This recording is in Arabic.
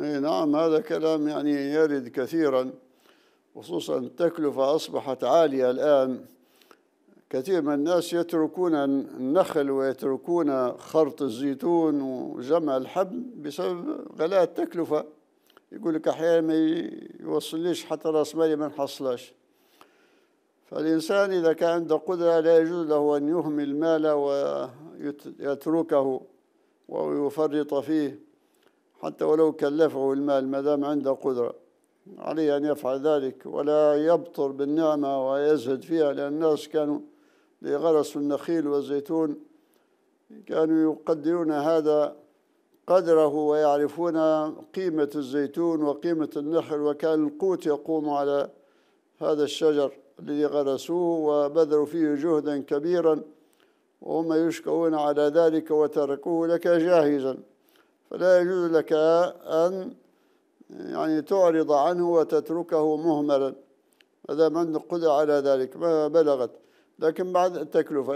اي نعم هذا كلام يعني يرد كثيرا خصوصا التكلفة أصبحت عالية الآن كثير من الناس يتركون النخل ويتركون خرط الزيتون وجمع الحبل بسبب غلاء التكلفة يقول لك أحيانا ما يوصليش حتى رأس مالي ما نحصلش فالإنسان إذا كان عنده قدرة لا يجوز له أن يهمل المال ويتركه ويفرط فيه حتى ولو كلفه المال ما دام عنده قدرة عليه أن يفعل ذلك ولا يبطر بالنعمة ويزهد فيها لأن الناس كانوا لغرس النخيل والزيتون كانوا يقدرون هذا قدره ويعرفون قيمة الزيتون وقيمة النخل وكان القوت يقوم على هذا الشجر الذي غرسوه وبذلوا فيه جهدا كبيرا وهم يشكون على ذلك وتركوه لك جاهزا فلا يجوز لك أن يعني تعرض عنه وتتركه مهملا ما دام عندك قدرة على ذلك ما بلغت لكن بعد التكلفة